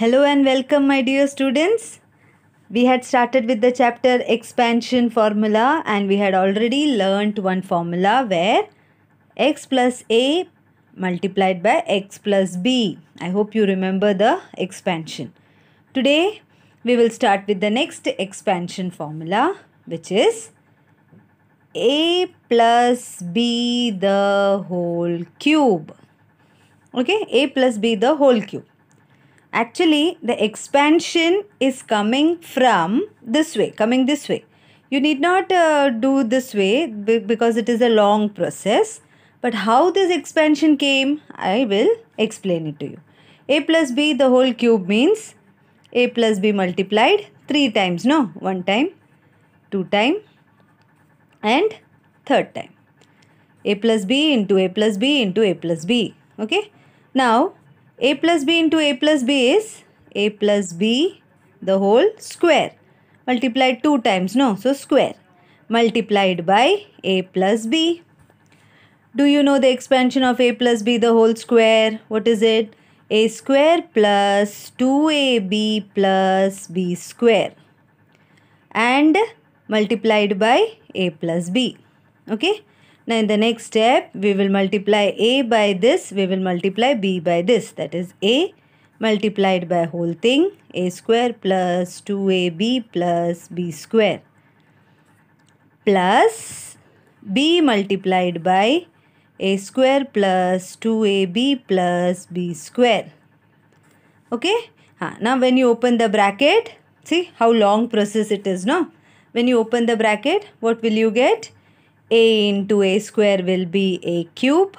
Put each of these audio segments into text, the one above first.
Hello and welcome, my dear students. We had started with the chapter expansion formula and we had already learnt one formula where x plus a multiplied by x plus b. I hope you remember the expansion. Today, we will start with the next expansion formula which is a plus b the whole cube. Okay, a plus b the whole cube. Actually, the expansion is coming from this way, coming this way. You need not uh, do this way because it is a long process. But how this expansion came, I will explain it to you. a plus b the whole cube means a plus b multiplied 3 times, no? 1 time, 2 time and third time. a plus b into a plus b into a plus b, okay? Now, a plus b into a plus b is a plus b the whole square multiplied 2 times no so square multiplied by a plus b do you know the expansion of a plus b the whole square what is it a square plus 2ab plus b square and multiplied by a plus b okay now in the next step, we will multiply A by this, we will multiply B by this. That is A multiplied by whole thing, A square plus 2AB plus B square plus B multiplied by A square plus 2AB plus B square. Okay. now when you open the bracket, see how long process it is, no? When you open the bracket, what will you get? a into a square will be a cube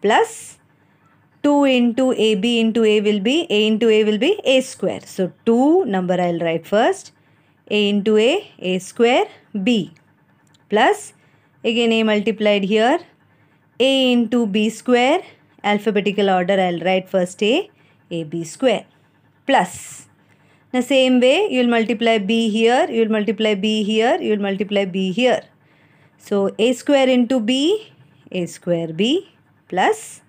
plus 2 into ab into a will be a into a will be a square. So 2 number I will write first a into a a square b plus again a multiplied here a into b square alphabetical order I will write first a b square plus the same way you will multiply b here you will multiply b here you will multiply b here so a square into b, a square b plus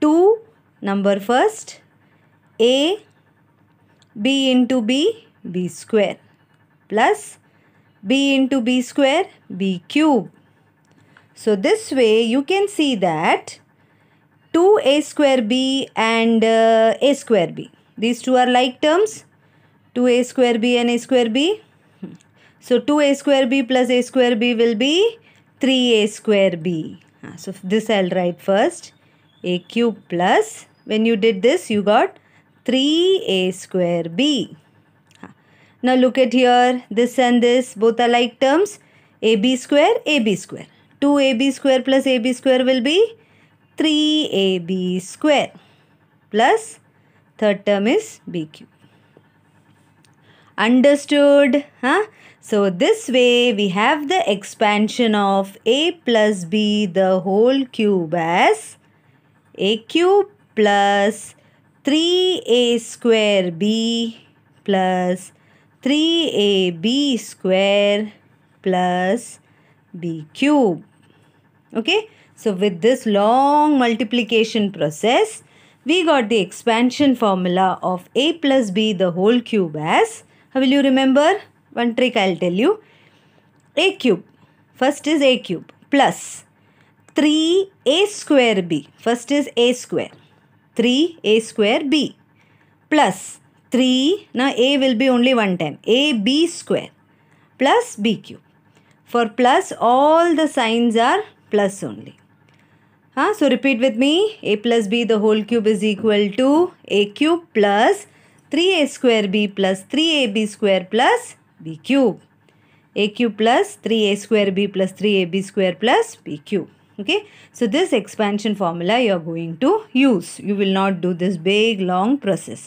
2 number first a b into b, b square plus b into b square, b cube. So this way you can see that 2a square b and uh, a square b. These two are like terms 2a square b and a square b. So 2a square b plus a square b will be 3a square b. Ah, so this I'll write first. a cube plus when you did this you got 3a square b. Ah, now look at here this and this both are like terms ab square ab square. 2ab square plus ab square will be 3ab square plus third term is b cube. Understood? Huh? So this way we have the expansion of a plus b the whole cube as a cube plus 3a square b plus 3ab square plus b cube. Okay. So with this long multiplication process, we got the expansion formula of a plus b the whole cube as, how will you remember? One trick I'll tell you. A cube. First is A cube plus 3A square B. First is A square. 3A square B plus 3. Now A will be only one time. A B square plus B cube. For plus all the signs are plus only. Huh? So repeat with me. A plus B the whole cube is equal to A cube plus 3A square B plus 3AB square plus b cube a cube plus 3a square b plus 3ab square plus b cube okay so this expansion formula you are going to use you will not do this big long process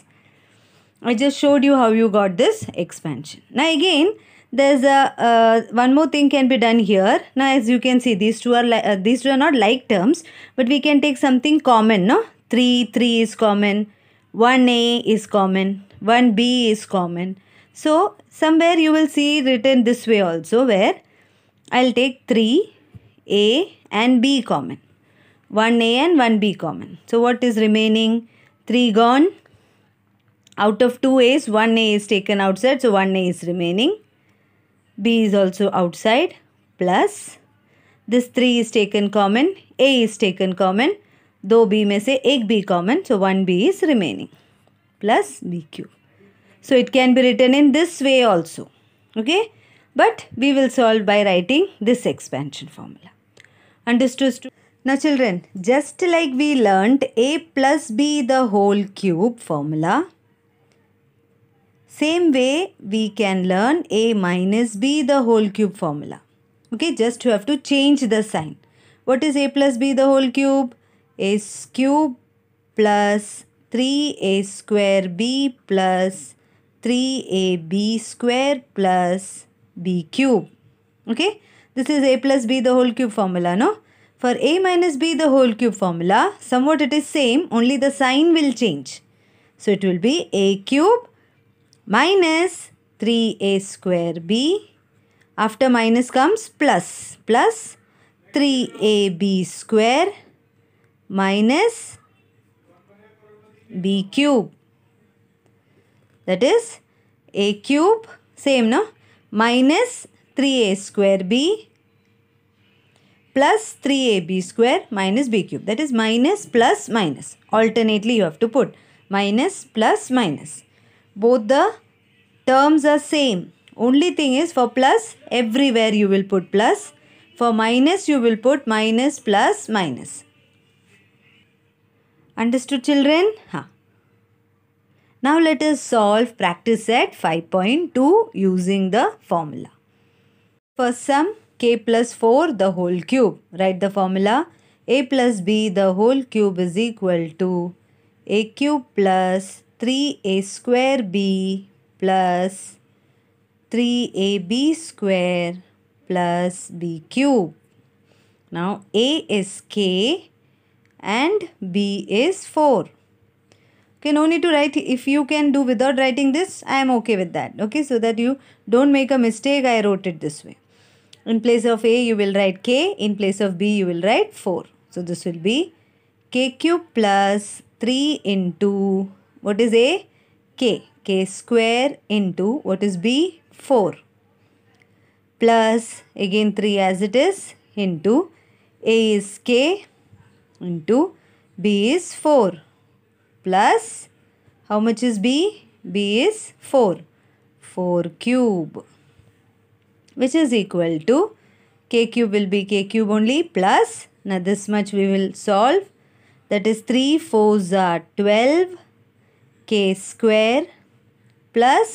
i just showed you how you got this expansion now again there's a uh, one more thing can be done here now as you can see these two are like uh, these two are not like terms but we can take something common no 3 3 is common 1a is common 1b is common so Somewhere you will see written this way also where I'll take 3 A and B common. 1 A and 1 B common. So what is remaining? 3 gone. Out of 2 A's, 1 A is taken outside. So 1 A is remaining. B is also outside. Plus this 3 is taken common. A is taken common. दो B में से एक B common. So 1 B is remaining. Plus B so it can be written in this way also. Okay. But we will solve by writing this expansion formula. Understood? Now children, just like we learnt a plus b the whole cube formula, same way we can learn a minus b the whole cube formula. Okay, just you have to change the sign. What is a plus b the whole cube? a cube plus 3a square b plus 3ab square plus b cube. Okay. This is a plus b the whole cube formula, no? For a minus b the whole cube formula, somewhat it is same, only the sign will change. So it will be a cube minus 3a square b. After minus comes plus, plus 3ab square minus b cube that is a cube same no minus 3a square b plus 3ab square minus b cube that is minus plus minus alternately you have to put minus plus minus both the terms are same only thing is for plus everywhere you will put plus for minus you will put minus plus minus understood children huh. Now let us solve practice set 5.2 using the formula. First sum k plus 4 the whole cube. Write the formula a plus b the whole cube is equal to a cube plus 3a square b plus 3ab square plus b cube. Now a is k and b is 4 okay no need to write if you can do without writing this i am okay with that okay so that you don't make a mistake i wrote it this way in place of a you will write k in place of b you will write 4 so this will be k cube plus 3 into what is a k k square into what is b 4 plus again 3 as it is into a is k into b is 4 plus how much is B? B is 4. 4 cube which is equal to k cube will be k cube only plus now this much we will solve that is 3 4s are 12 k square plus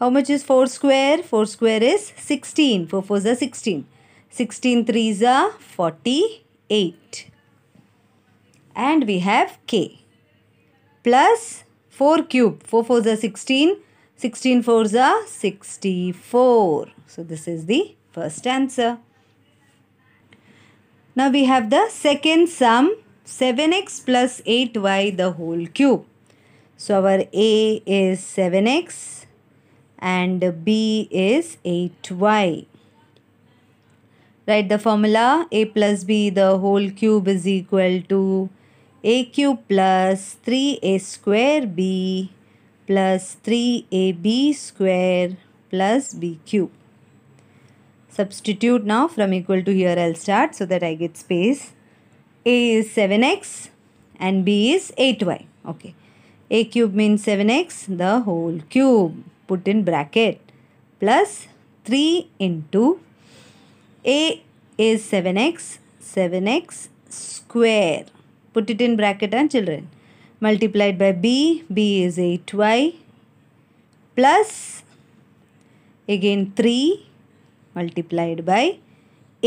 how much is 4 square? 4 square is 16. 4 4s are 16. 16 3s are 48. And we have K plus 4 cube. 4 fours are 16. 16 fours are 64. So this is the first answer. Now we have the second sum 7x plus 8y the whole cube. So our A is 7x and B is 8y. Write the formula A plus B the whole cube is equal to a cube plus 3a square b plus 3ab square plus b cube. Substitute now from equal to here I'll start so that I get space. a is 7x and b is 8y. Okay. a cube means 7x the whole cube put in bracket plus 3 into a is 7x 7x square put it in bracket and children multiplied by b b is 8y plus again 3 multiplied by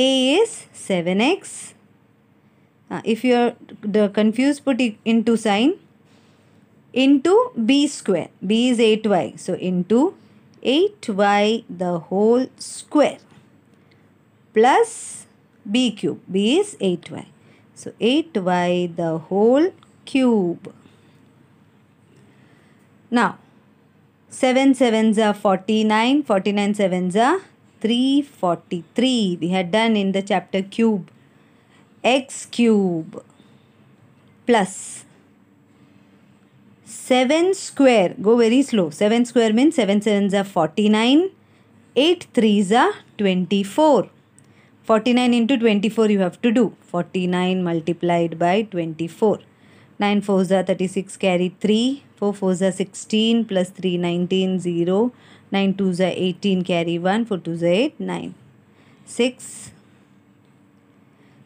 a is 7x uh, if you are confused put it into sign into b square b is 8y so into 8y the whole square plus b cube b is 8y so 8y the whole cube. Now 7 sevens are 49, 49 sevens are 343. We had done in the chapter cube. x cube plus 7 square. Go very slow. 7 square means 7 sevens are 49. 8 threes are 24. 49 into 24 you have to do. 49 multiplied by 24. 9 fours are 36 carry 3. 4 fours are 16 plus 3 19 0. 9 twos are 18 carry 1. 4 twos are 8 9. 6.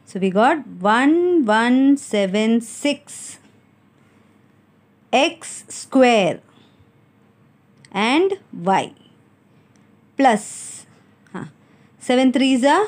So we got 1 1 7 6 x square and y plus huh, 7 threes are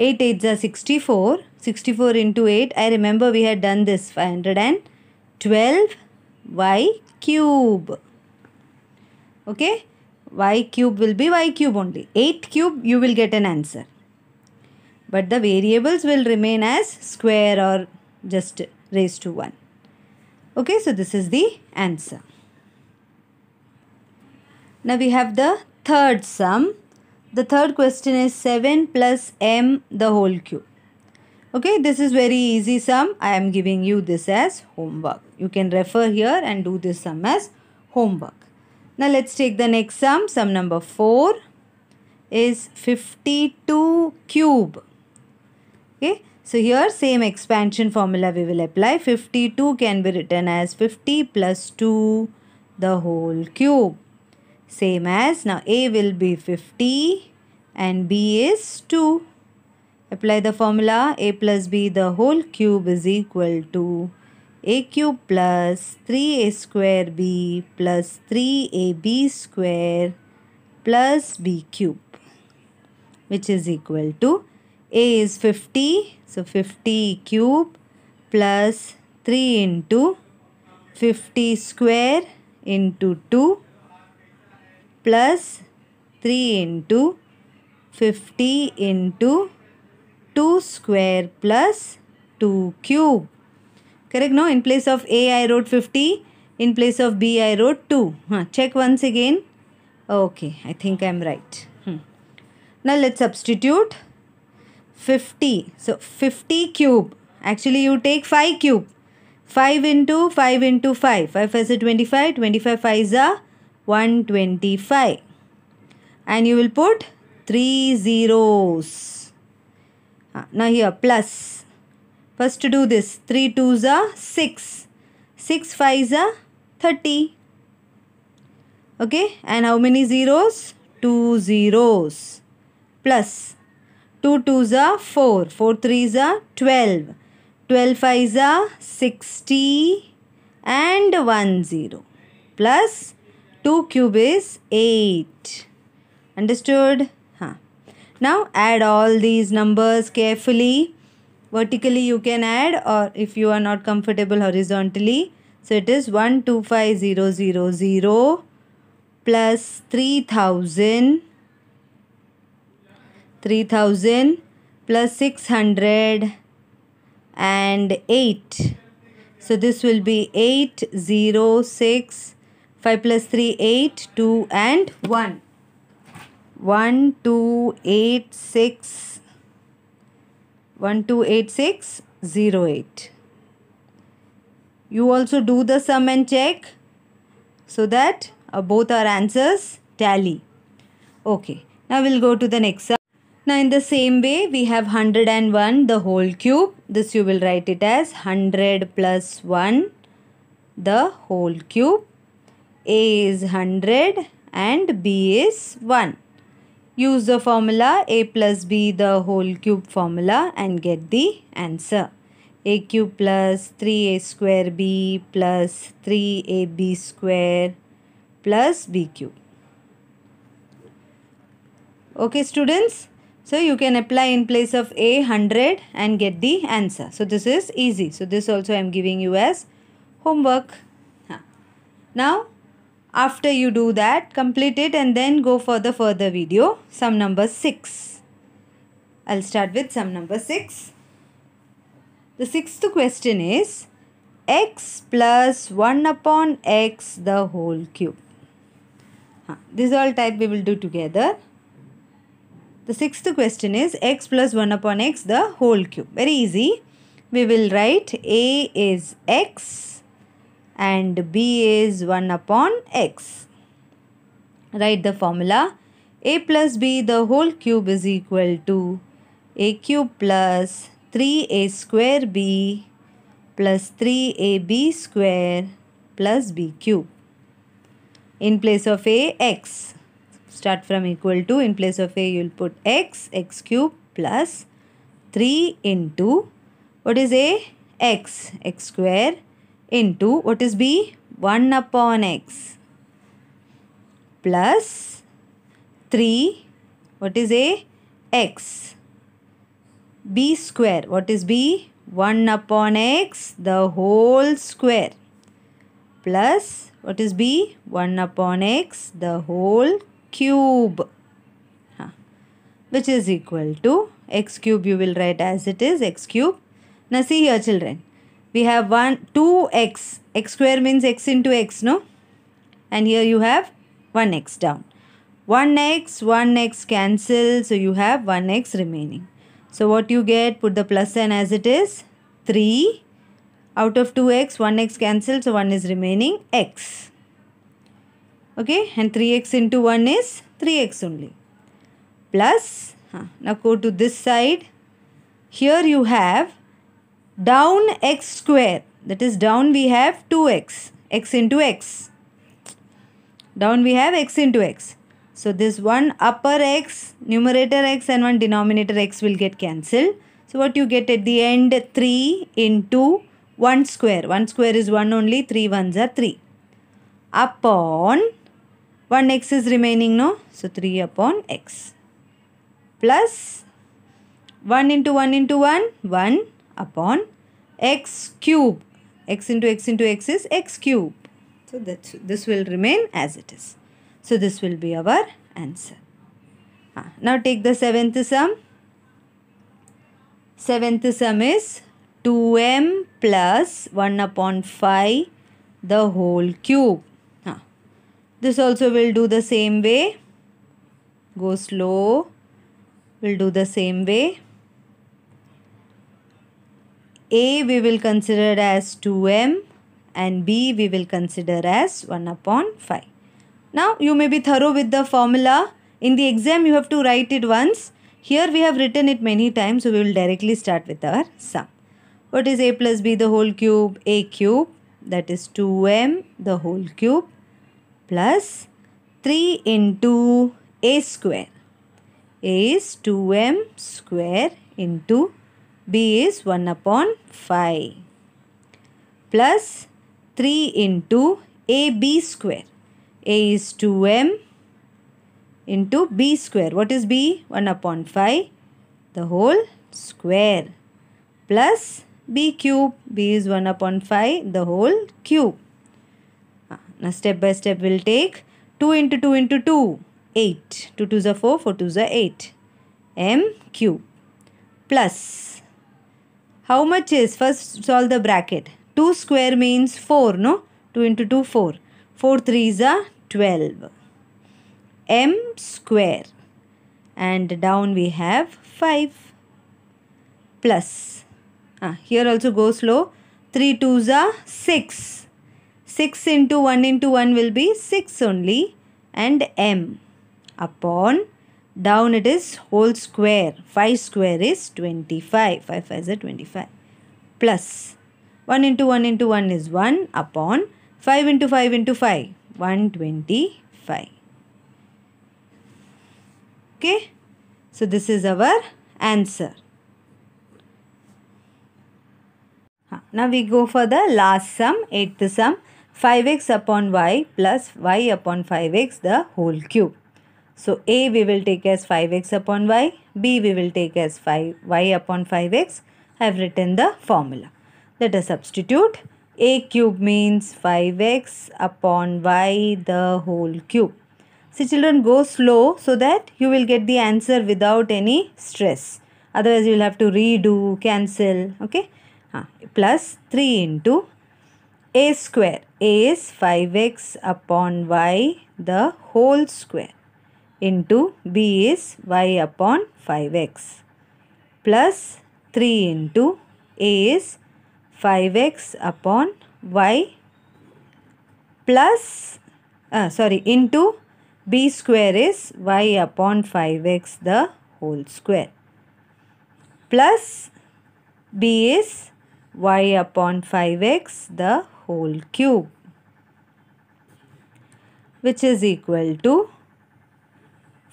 8 8 is 64. 64 into 8. I remember we had done this 512 y cube. Okay. y cube will be y cube only. 8 cube you will get an answer. But the variables will remain as square or just raised to 1. Okay. So this is the answer. Now we have the third sum the third question is 7 plus m the whole cube. Okay, this is very easy sum. I am giving you this as homework. You can refer here and do this sum as homework. Now let's take the next sum. Sum number 4 is 52 cube. Okay, so here same expansion formula we will apply. 52 can be written as 50 plus 2 the whole cube. Same as now A will be 50 and B is 2. Apply the formula A plus B the whole cube is equal to A cube plus 3A square B plus 3AB square plus B cube which is equal to A is 50 so 50 cube plus 3 into 50 square into 2 plus 3 into 50 into 2 square plus 2 cube. Correct? No? In place of A, I wrote 50. In place of B, I wrote 2. Huh. Check once again. Okay. I think I am right. Hmm. Now, let's substitute 50. So, 50 cube. Actually, you take 5 cube. 5 into 5 into 5. 5 is a 25. 25 5 is a 125 and you will put three zeros. Ah, now here plus. First to do this 3 twos are 6. 6 fives are 30. Okay and how many zeros? 2 zeros plus 2 twos are 4. 4 threes are 12. 12 fives are 60 and 1 zero plus 2 cube is 8. Understood? Huh. Now add all these numbers carefully. Vertically you can add or if you are not comfortable horizontally. So it is 125000 plus 3000. 3000 plus 600 and 8. So this will be 806 5 plus 3, 8, 2 and 1. 1, 2, 8, 6, 1, 2, 8, 6, 0, 8. You also do the sum and check so that uh, both our answers tally. Okay, now we'll go to the next sum. Now in the same way we have 101 the whole cube. This you will write it as 100 plus 1 the whole cube. A is 100 and B is 1. Use the formula A plus B the whole cube formula and get the answer. A cube plus 3A square B plus 3AB square plus B cube. Okay students. So you can apply in place of A 100 and get the answer. So this is easy. So this also I am giving you as homework. Now after you do that, complete it and then go for the further video. Sum number 6. I'll start with sum number 6. The sixth question is x plus 1 upon x the whole cube. This all type we will do together. The sixth question is x plus 1 upon x the whole cube. Very easy. We will write a is x and B is 1 upon x. Write the formula a plus b the whole cube is equal to a cube plus 3a square b plus 3ab square plus b cube. In place of a, x. Start from equal to. In place of a, you'll put x, x cube plus 3 into. What is a? x, x square into what is b 1 upon x plus 3 what is a x b square what is b 1 upon x the whole square plus what is b 1 upon x the whole cube which is equal to x cube you will write as it is x cube now see here children we have 1 2x x square means x into x no and here you have 1x down 1x 1x cancel so you have 1x remaining so what you get put the plus sign as it is 3 out of 2x 1x cancel so 1 is remaining x okay and 3x into 1 is 3x only plus huh, now go to this side here you have down x square that is down we have 2x x into x down we have x into x so this one upper x numerator x and one denominator x will get cancelled so what you get at the end 3 into 1 square 1 square is 1 only 3 ones are 3 upon 1 x is remaining no so 3 upon x plus 1 into 1 into 1 1 upon x cube. x into x into x is x cube. So that this will remain as it is. So this will be our answer. Ah, now take the seventh sum. Seventh sum is 2m plus 1 upon 5 the whole cube. Ah, this also will do the same way. Go slow. Will do the same way. A we will consider as 2m and B we will consider as 1 upon 5. Now you may be thorough with the formula. In the exam you have to write it once. Here we have written it many times so we will directly start with our sum. What is a plus b the whole cube? a cube that is 2m the whole cube plus 3 into a square. a is 2m square into b is 1 upon 5 plus 3 into ab square. a is 2m into b square. What is b? 1 upon 5 the whole square plus b cube. b is 1 upon 5 the whole cube. Ah, now step by step we'll take 2 into 2 into 2 8. 2 2 is 4, 4 2 is 8 m cube plus how much is? First solve the bracket. 2 square means 4, no? 2 into 2, 4. 4 three is a 12. M square. And down we have 5 plus. Ah, here also go slow. 3 two is a 6. 6 into 1 into 1 will be 6 only. And M upon down it is whole square. 5 square is 25. 5 5 is 25. Plus 1 into 1 into 1 is 1 upon 5 into 5 into 5. 125. Okay. So this is our answer. Now we go for the last sum, eighth sum, 5x upon y plus y upon 5x the whole cube. So A we will take as 5x upon y, B we will take as 5y upon 5x. I have written the formula. Let us substitute. A cube means 5x upon y the whole cube. See children go slow so that you will get the answer without any stress. Otherwise you will have to redo, cancel. Okay. Ah, plus 3 into a square. A is 5x upon y the whole square into b is y upon 5x plus 3 into a is 5x upon y plus uh, sorry into b square is y upon 5x the whole square plus b is y upon 5x the whole cube which is equal to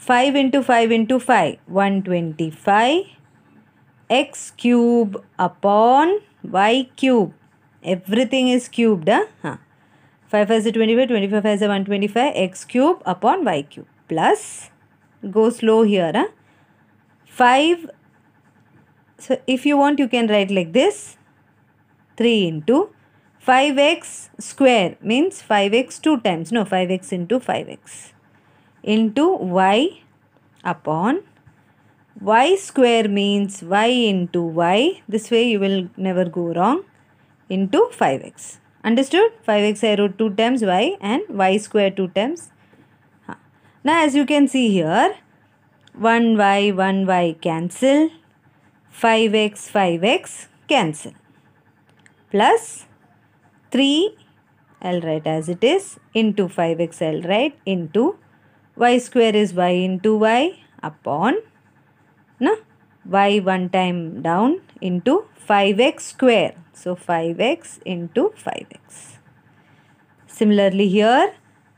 5 into 5 into 5, 125 x cube upon y cube. Everything is cubed. Huh? huh. 5 is 25, 25 is 125, x cube upon y cube. Plus, go slow here. Huh? 5, so if you want you can write like this. 3 into 5x square means 5x 2 times. No, 5x into 5x into y upon y square means y into y. This way you will never go wrong into 5x. Understood? 5x I wrote 2 times y and y square 2 times. Now as you can see here, 1y, 1y cancel, 5x, 5x cancel. Plus 3, I'll write as it is, into 5x, I'll write into y square is y into y upon na, y one time down into 5x square. So 5x into 5x. Similarly here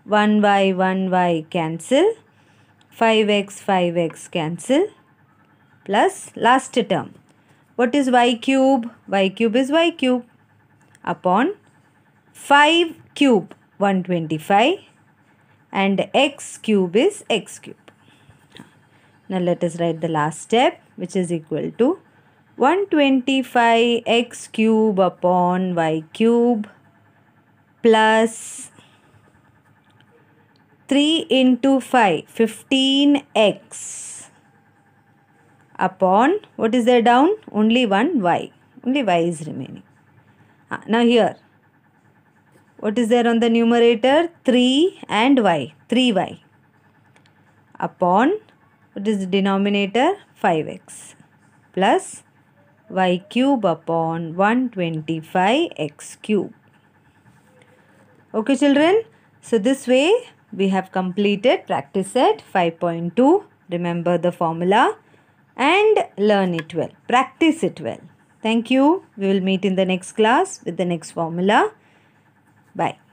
1y 1y cancel 5x 5x cancel plus last term. What is y cube? y cube is y cube upon 5 cube 125 and x cube is x cube. Now let us write the last step which is equal to 125 x cube upon y cube plus 3 into 5 15 x upon what is there down only one y only y is remaining. Ah, now here what is there on the numerator? 3 and y. 3y. Upon what is the denominator? 5x plus y cube upon 125x cube. Okay children. So this way we have completed practice set 5.2. Remember the formula and learn it well. Practice it well. Thank you. We will meet in the next class with the next formula. Bye.